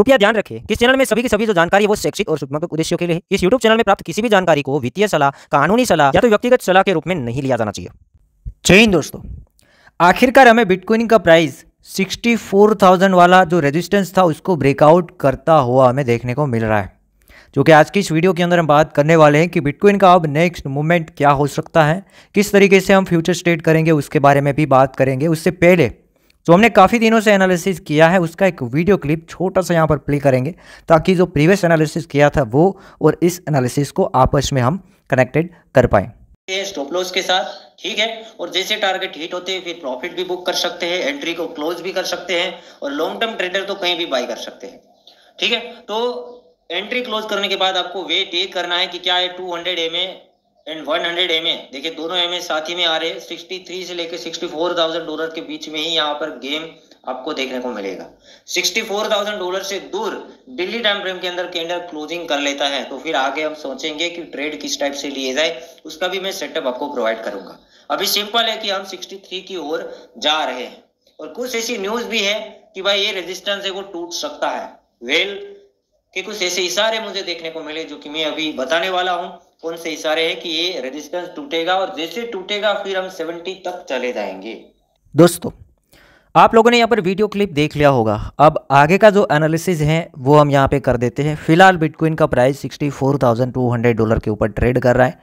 कृपया ध्यान रखें कि चैनल में सभी की सभी जो जानकारी है वो शैक्षिक और शुभात्मक उद्देश्यों के लिए इस यूट्यूब चैनल में प्राप्त किसी भी जानकारी को वित्तीय सलाह कानूनी सलाह या तो व्यक्तिगत सलाह के रूप में नहीं लिया जाना चाहिए जय हिंद दोस्तों आखिरकार हमें बिटकॉइन का प्राइस 64,000 वाला जो रेजिस्टेंस था उसको ब्रेकआउट करता हुआ हमें देखने को मिल रहा है जो कि आज की इस वीडियो के अंदर हम बात करने वाले हैं कि बिटकॉइन का अब नेक्स्ट मूवमेंट क्या हो सकता है किस तरीके से हम फ्यूचर स्टेट करेंगे उसके बारे में भी बात करेंगे उससे पहले जो तो हमने काफ़ी दिनों से एनालिसिस किया है उसका एक वीडियो क्लिप छोटा सा यहाँ पर प्ले करेंगे ताकि जो प्रीवियस एनालिसिस किया था वो और इस एनालिसिस को आपस में हम कनेक्टेड कर पाए स्टॉप लॉस के साथ ठीक है और जैसे टारगेट हिट होते हैं फिर प्रॉफिट भी बुक कर सकते हैं एंट्री को क्लोज भी कर सकते हैं और लॉन्ग टर्म ट्रेडर तो कहीं भी बाई कर सकते हैं ठीक है तो एंट्री क्लोज करने के बाद आपको वेट ये करना है कि क्या है 200 hundred M A and 100 hundred M A देखिये दोनों एम ए साथ ही में आ रहे हैं सिक्सटी थ्री से लेकर सिक्सटी फोर थाउजेंड डॉलर के बीच में ही यहाँ पर गेम आपको देखने को मिलेगा सिक्सटी फोर थाउजेंड डॉलर से दूर दिल्ली टाइम फ्रेम के अंदर कैंडल क्लोजिंग कर लेता है तो फिर आगे हम सोचेंगे कि ट्रेड किस टाइप से लिए जाए उसका भी मैं सेटअप आपको प्रोवाइड करूंगा अभी सिंपल है कि हम सिक्सटी थ्री की ओर जा रहे हैं और कुछ ऐसी न्यूज भी है कि भाई ये रेजिस्टेंस है वो टूट सकता है वेल के कुछ ऐसे इशारे मुझे देखने को मिले जो कि मैं अभी बताने वाला हूँ कौन से इशारे है कि ये रेजिस्टेंस टूटेगा और जैसे टूटेगा फिर हम 70 तक चले जाएंगे दोस्तों आप लोगों ने यहाँ पर वीडियो क्लिप देख लिया होगा अब आगे का जो एनालिसिस है वो हम यहाँ पे कर देते हैं फिलहाल बिटकॉइन का प्राइस 64,200 डॉलर के ऊपर ट्रेड कर रहा है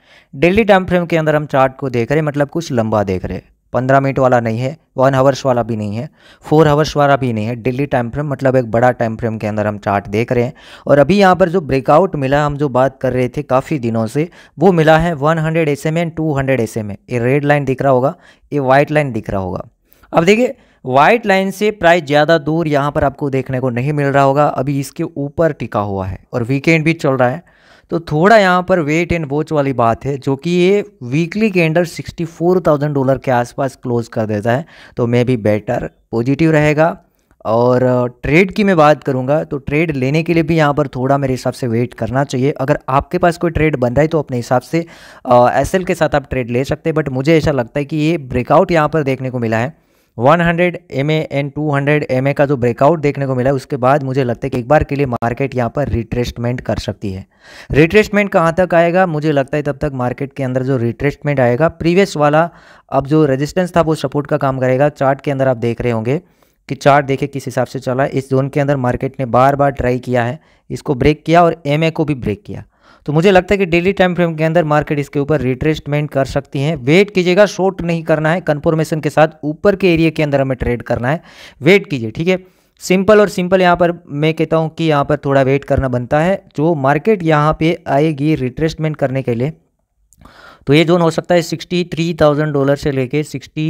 डेली टाइम फ्रेम के अंदर हम चार्ट को देख रहे हैं मतलब कुछ लंबा देख रहे हैं पंद्रह मिनट वाला नहीं है वन हावर्स वाला भी नहीं है फोर हावर्स वाला भी नहीं है डेली टाइम फ्रेम मतलब एक बड़ा टाइम फ्रेम के अंदर हम चार्ट देख रहे हैं और अभी यहाँ पर जो ब्रेकआउट मिला हम जो बात कर रहे थे काफ़ी दिनों से वो मिला है one hundred S M and two hundred S M ये रेड लाइन दिख रहा होगा ये वाइट लाइन दिख रहा होगा अब देखिए वाइट लाइन से प्राइस ज़्यादा दूर यहाँ पर आपको देखने को नहीं मिल रहा होगा अभी इसके ऊपर टिका हुआ है और वीकेंड भी चल रहा है तो थोड़ा यहाँ पर वेट एंड वॉच वाली बात है जो कि ये वीकली के under sixty four thousand dollar के आसपास क्लोज कर देता है तो मे भी बेटर पॉजिटिव रहेगा और ट्रेड की मैं बात करूंगा तो ट्रेड लेने के लिए भी यहाँ पर थोड़ा मेरे हिसाब से वेट करना चाहिए अगर आपके पास कोई ट्रेड बन रहा है तो अपने हिसाब से एस के साथ आप ट्रेड ले सकते हैं बट मुझे ऐसा लगता है कि ये ब्रेकआउट यहाँ पर देखने को मिला है one M and two M का जो ब्रेकआउट देखने को मिला है उसके बाद मुझे लगता है कि एक बार के लिए मार्केट यहाँ पर रिट्रेस्टमेंट कर सकती है रिट्रेस्टमेंट कहाँ तक आएगा मुझे लगता है तब तक मार्केट के अंदर जो रिट्रेस्टमेंट आएगा प्रीवियस वाला अब जो रेजिस्टेंस था वो सपोर्ट का काम करेगा चार्ट के अंदर आप देख रहे होंगे कि चार्ट देखे किस हिसाब से चला इस जोन के अंदर मार्केट ने बार बार ट्राई किया है इसको ब्रेक किया और एम को भी ब्रेक किया तो मुझे लगता है कि डेली टाइम फ्रेम के अंदर मार्केट इसके ऊपर रिट्रेसमेंट कर सकती है वेट कीजिएगा शॉर्ट नहीं करना है कन्फर्मेशन के साथ ऊपर के एरिया के अंदर हमें ट्रेड करना है वेट कीजिए ठीक है सिंपल और सिंपल यहाँ पर मैं कहता हूँ कि यहाँ पर थोड़ा वेट करना बनता है जो मार्केट यहाँ पे आएगी रिट्रेसमेंट करने के लिए तो ये जोन हो सकता है सिक्सटी थ्री थाउजेंड डॉलर से लेके सिक्सटी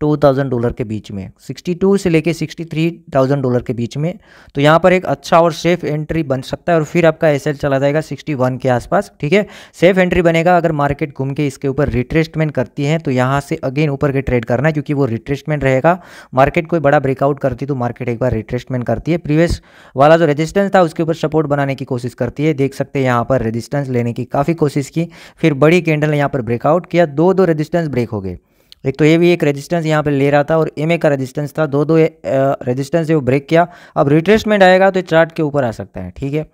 टू थाउजेंड डॉलर के बीच में सिक्सटी टू से लेके सिक्सटी थ्री थाउजेंड डॉलर के बीच में तो यहाँ पर एक अच्छा और सेफ एंट्री बन सकता है और फिर आपका एस चला जाएगा सिक्सटी वन के आसपास ठीक है सेफ एंट्री बनेगा अगर मार्केट घूम के इसके ऊपर रिट्रेस्टमेंट करती है तो यहाँ से अगेन ऊपर के ट्रेड करना है क्योंकि वो रिट्रेस्टमेंट रहेगा मार्केट कोई बड़ा ब्रेकआउट करती तो मार्केट एक बार रिट्रेस्टमेंट करती है प्रीवियस वाला जो रजिस्टेंस था उसके ऊपर सपोर्ट बनाने की कोशिश करती है देख सकते हैं यहाँ पर रजिस्टेंस लेने की काफ़ी कोशिश की फिर बड़ी कैंडल ने यहाँ पर ब्रेकआउट किया दो दो रजिस्टेंस ब्रेक हो गए एक तो ये भी एक रेजिस्टेंस यहाँ पे ले रहा था और एम का रेजिस्टेंस था दो दो रेजिस्टेंस से वो ब्रेक किया अब रिट्रेसमेंट आएगा तो चार्ट के ऊपर आ सकता है ठीक है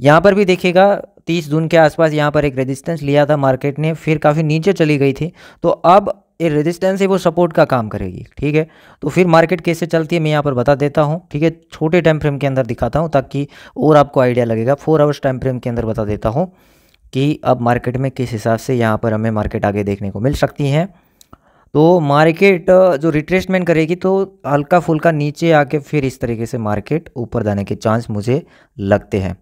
यहाँ पर भी देखेगा तीस जून के आसपास यहाँ पर एक रेजिस्टेंस लिया था मार्केट ने फिर काफ़ी नीचे चली गई थी तो अब ये रेजिस्टेंस है वो सपोर्ट का काम करेगी ठीक है तो फिर मार्केट कैसे चलती है मैं यहाँ पर बता देता हूँ ठीक है छोटे टाइम फ्रेम के अंदर दिखाता हूँ ताकि और आपको आइडिया लगेगा फोर आवर्स टाइम फ्रेम के अंदर बता देता हूँ कि अब मार्केट में किस हिसाब से यहाँ पर हमें मार्केट आगे देखने को मिल सकती है तो मार्केट जो रिट्रेसमेंट करेगी तो हल्का फुल्का नीचे आके फिर इस तरीके से मार्केट ऊपर जाने के चांस मुझे लगते हैं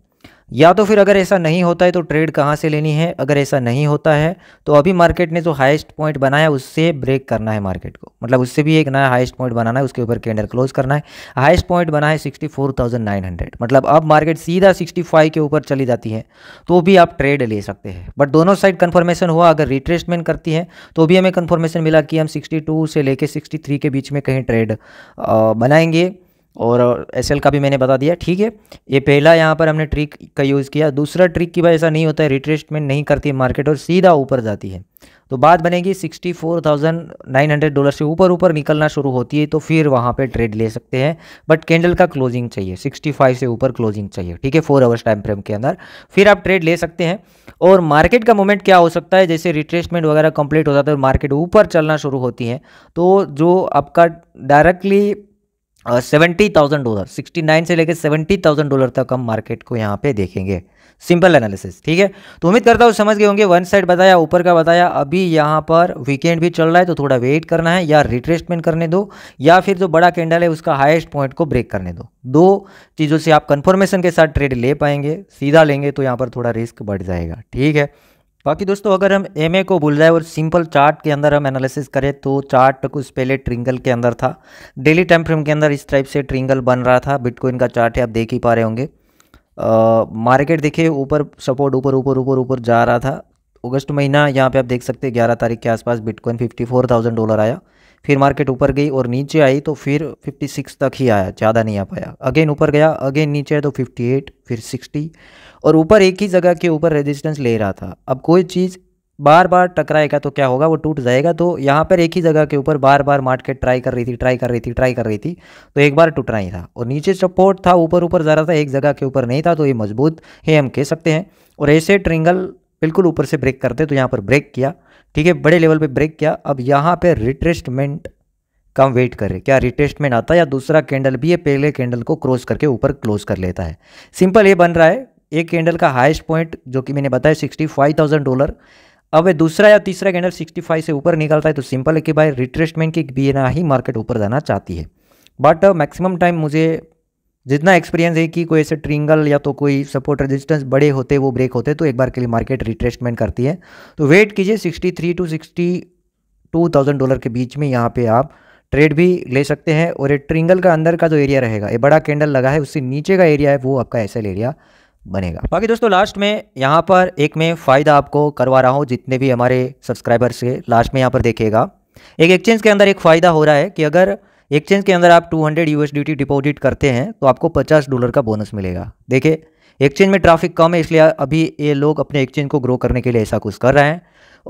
या तो फिर अगर ऐसा नहीं होता है तो ट्रेड कहाँ से लेनी है अगर ऐसा नहीं होता है तो अभी मार्केट ने जो हाईएस्ट पॉइंट बनाया उससे ब्रेक करना है मार्केट को मतलब उससे भी एक नया हाईएस्ट पॉइंट बनाना है उसके ऊपर कैंडल क्लोज करना है हाईएस्ट पॉइंट बना है 64,900 मतलब अब मार्केट सीधा 65 के ऊपर चली जाती है तो भी आप ट्रेड ले सकते हैं बट दोनों साइड कन्फर्मेशन हुआ अगर रिट्रेसमेंट करती है तो भी हमें कन्फर्मेशन मिला कि हम सिक्सटी से लेकर सिक्सटी के बीच में कहीं ट्रेड बनाएंगे और एस का भी मैंने बता दिया ठीक है ये पहला यहाँ पर हमने ट्रिक का यूज़ किया दूसरा ट्रिक की वजह ऐसा नहीं होता है रिट्रेसमेंट नहीं करती है मार्केट और सीधा ऊपर जाती है तो बात बनेगी 64,900 डॉलर से ऊपर ऊपर निकलना शुरू होती है तो फिर वहाँ पे ट्रेड ले सकते हैं बट कैंडल का क्लोजिंग चाहिए 65 से ऊपर क्लोजिंग चाहिए ठीक है फोर आवर्स टाइम फ्रेम के अंदर फिर आप ट्रेड ले सकते हैं और मार्केट का मोमेंट क्या हो सकता है जैसे रिट्रेसमेंट वगैरह कंप्लीट हो जाता है और मार्केट ऊपर चलना शुरू होती है तो जो आपका directly seventy thousand dollar sixty nine से लेकर सेवेंटी थाउजेंड डॉलर तक हम मार्केट को यहाँ पे देखेंगे सिंपल एनालिसिस ठीक है तो उम्मीद करता हूँ समझ गए होंगे वन साइड बताया ऊपर का बताया अभी यहाँ पर वीकेंड भी चल रहा है तो थोड़ा वेट करना है या रिट्रेसमेंट करने दो या फिर जो बड़ा कैंडल है उसका हाइस्ट पॉइंट को ब्रेक करने दो दो चीज़ों से आप कंफर्मेशन के साथ ट्रेड ले पाएंगे सीधा लेंगे तो यहाँ पर थोड़ा रिस्क बढ़ जाएगा ठीक है बाकी दोस्तों अगर हम एम को भूल जाए और सिंपल चार्ट के अंदर हम एनालिसिस करें तो चार्ट कुछ पहले ट्रिंगल के अंदर था डेली टाइम फ्रेम के अंदर इस टाइप से ट्रिंगल बन रहा था बिटकॉइन का चार्ट है आप देख ही पा रहे होंगे मार्केट देखिए ऊपर सपोर्ट ऊपर ऊपर ऊपर ऊपर जा रहा था अगस्त महीना यहाँ पे आप देख सकते हैं ग्यारह तारीख के आसपास बिटकॉइन फिफ्टी डॉलर आया फिर मार्केट ऊपर गई और नीचे आई तो फिर 56 तक ही आया ज़्यादा नहीं आ पाया अगेन ऊपर गया अगेन नीचे आया तो 58 फिर 60 और ऊपर एक ही जगह के ऊपर रेजिस्टेंस ले रहा था अब कोई चीज़ बार बार टकराएगा तो क्या होगा वो टूट जाएगा तो यहाँ पर एक ही जगह के ऊपर बार बार मार्केट ट्राई कर रही थी ट्राई कर रही थी ट्राई कर रही थी तो एक बार टूटना ही था और नीचे सपोर्ट था ऊपर ऊपर ज़रा था एक जगह के ऊपर नहीं था तो ये मजबूत है हम कह सकते हैं और ऐसे ट्रिंगल बिल्कुल ऊपर से ब्रेक करते तो यहाँ पर ब्रेक किया ठीक है बड़े लेवल पे ब्रेक किया अब यहाँ पे रिट्रेस्टमेंट का वेट करें क्या रिट्रेस्टमेंट आता है या दूसरा कैंडल भी ये पहले कैंडल को क्रॉस करके ऊपर क्लोज कर लेता है सिंपल ये बन रहा है एक कैंडल का हाईएस्ट पॉइंट जो कि मैंने बताया सिक्सटी फाइव थाउजेंड डॉलर अब दूसरा या तीसरा कैंडल सिक्सटी फाइव से ऊपर निकलता है तो सिंपल है कि भाई रिट्रेस्टमेंट के बिना ही मार्केट ऊपर जाना चाहती है बट मैक्सिमम टाइम मुझे जितना एक्सपीरियंस है कि कोई ऐसे ट्रिंगल या तो कोई सपोर्ट रेजिस्टेंस बड़े होते वो ब्रेक होते तो एक बार के लिए मार्केट रिट्रेसमेंट करती है तो वेट कीजिए 63 टू 62,000 डॉलर के बीच में यहाँ पे आप ट्रेड भी ले सकते हैं और ये ट्रिंगल का अंदर का जो एरिया रहेगा ये बड़ा कैंडल लगा है उससे नीचे का एरिया है वो आपका ऐसा एरिया बनेगा बाकी दोस्तों लास्ट में यहाँ पर एक मैं फ़ायदा आपको करवा रहा हूँ जितने भी हमारे सब्सक्राइबर्स के लास्ट में यहाँ पर देखिएगा एक एक्सचेंज के अंदर एक फ़ायदा हो रहा है कि अगर एक्सचेंज के अंदर आप 200 हंड्रेड यूएसडीटी डिपॉजिट करते हैं तो आपको 50 डॉलर का बोनस मिलेगा देखिए एक्सचेंज में ट्रैफिक कम है इसलिए अभी ये लोग अपने एक्सचेंज को ग्रो करने के लिए ऐसा कुछ कर रहे हैं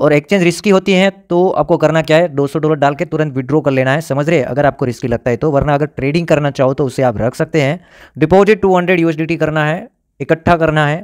और एक्सचेंज रिस्की होती है तो आपको करना क्या है 200 डॉलर डाल के तुरंत विड्रॉ कर लेना है समझ रहे अगर आपको रिस्की लगता है तो वरना अगर ट्रेडिंग करना चाहो तो उसे आप रख सकते हैं डिपॉजिट टू हंड्रेड करना है इकट्ठा करना है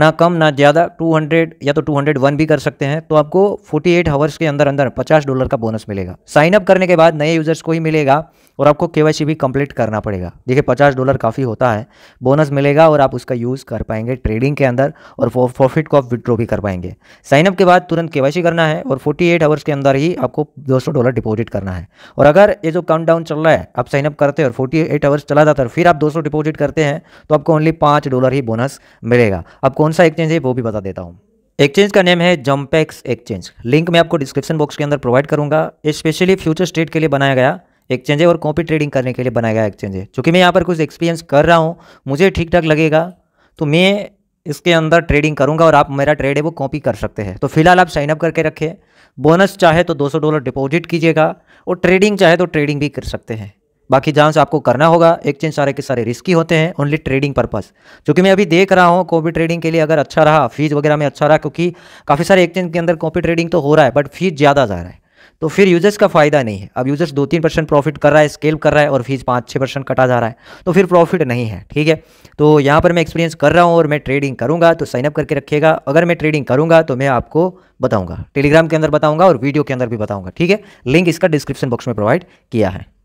ना कम ना ज़्यादा 200 या तो 201 भी कर सकते हैं तो आपको 48 एट आवर्स के अंदर अंदर 50 डॉलर का बोनस मिलेगा साइन अप करने के बाद नए यूजर्स को ही मिलेगा और आपको के भी कंप्लीट करना पड़ेगा देखिए 50 डॉलर काफ़ी होता है बोनस मिलेगा और आप उसका यूज़ कर पाएंगे ट्रेडिंग के अंदर और प्रॉफिट को आप विड्रॉ भी कर पाएंगे साइनअप के बाद तुरंत के करना है और फोर्टी एट आवर्स के अंदर ही आपको दो डॉलर डिपोजिट करना है और अगर ये जो काउंट चल रहा है आप साइनअप करते हैं और फोर्टी आवर्स चला जाता है फिर आप दो डिपॉजिट करते हैं तो आपको ओनली पाँच डॉलर ही बोनस मिलेगा आपको कौन सा एक्सचेंज है वो भी बता देता हूँ एक्सचेंज का नेम है जम्पैक्स एक्सचेंज लिंक मैं आपको डिस्क्रिप्शन बॉक्स के अंदर प्रोवाइड करूंगा स्पेशली फ्यूचर स्टेट के लिए बनाया गया एक्सचेंज है और कॉपी ट्रेडिंग करने के लिए बनाया गया एक्सचेंज है चूंकि मैं यहाँ पर कुछ एक्सपीरियंस कर रहा हूँ मुझे ठीक ठाक लगेगा तो मैं इसके अंदर ट्रेडिंग करूंगा और आप मेरा ट्रेड है वो कॉपी कर सकते हैं तो फिलहाल आप साइनअप करके रखें बोनस चाहे तो 200 डॉलर डिपॉजिट कीजिएगा और ट्रेडिंग चाहे तो ट्रेडिंग भी कर सकते हैं बाकी जहाँ से आपको करना होगा एक्सचेंज सारे के सारे रिस्की होते हैं ओनली ट्रेडिंग पर्पस क्योंकि मैं अभी देख रहा हूँ कॉपी ट्रेडिंग के लिए अगर अच्छा रहा फीस वगैरह में अच्छा रहा क्योंकि काफ़ी सारे एक्सचेंज के अंदर कॉपी ट्रेडिंग तो हो रहा है बट फीस ज़्यादा जा रहा है तो फिर यूजर्स का फायदा नहीं है अब यूजर्स दो तीन परसेंट प्रॉफिट कर रहा है स्केल कर रहा है और फीस पाँच छः परसेंट कटा जा रहा है तो फिर प्रॉफिट नहीं है ठीक है तो यहाँ पर मैं एक्सपीरियंस कर रहा हूँ और मैं ट्रेडिंग करूँगा तो साइनअप करके रखिएगा अगर मैं ट्रेडिंग करूँगा तो मैं आपको बताऊँगा टेलीग्राम के अंदर बताऊँगा और वीडियो के अंदर भी बताऊँगा ठीक है लिंक इसका डिस्क्रिप्शन बॉक्स में प्रोवाइड किया है